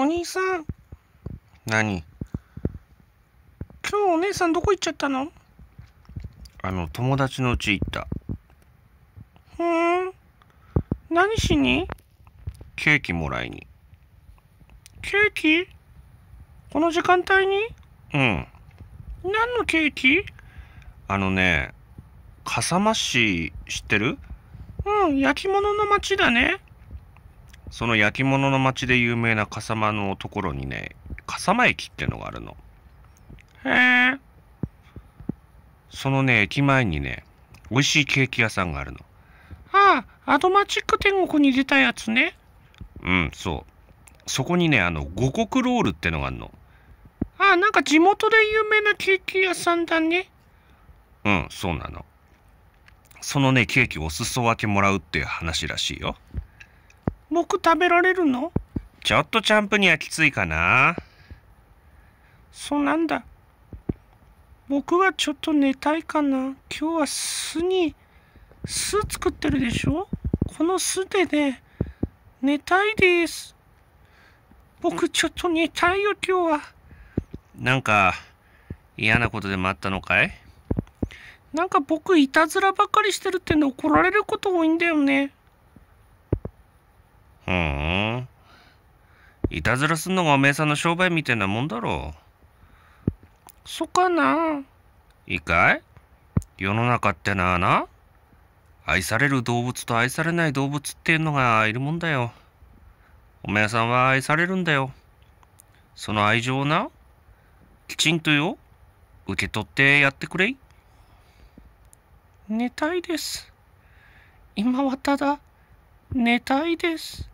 お兄さん。何今日お姉さんどこ行っちゃったのあの、友達の家行った。ふーん。何しにケーキもらいに。ケーキこの時間帯にうん。何のケーキあのね、笠間市知ってるうん、焼き物の町だね。その焼き物の町で有名な笠間のところにね、笠間駅ってのがあるの。へえ。そのね、駅前にね、美味しいケーキ屋さんがあるの。ああ、アドマチック天国に出たやつね。うん、そう。そこにね、あの、五穀ロールってのがあるの。ああ、なんか地元で有名なケーキ屋さんだね。うん、そうなの。そのね、ケーキお裾分けもらうっていう話らしいよ。僕食べられるのちょっとチャンプにはきついかな。そうなんだ。僕はちょっと寝たいかな。今日は巣に、巣作ってるでしょこの巣でね、寝たいです。僕ちょっと寝たいよ、今日は。なんか、嫌なことでもあったのかいなんか僕いたずらばっかりしてるってん怒られること多いんだよね。ふん。いたずらすんのがおめえさんの商売みたいなもんだろう。そかないいかい世の中ってのはな、愛される動物と愛されない動物っていうのがいるもんだよ。おめえさんは愛されるんだよ。その愛情をな、きちんとよ、受け取ってやってくれい。寝たいです。今はただ、寝たいです。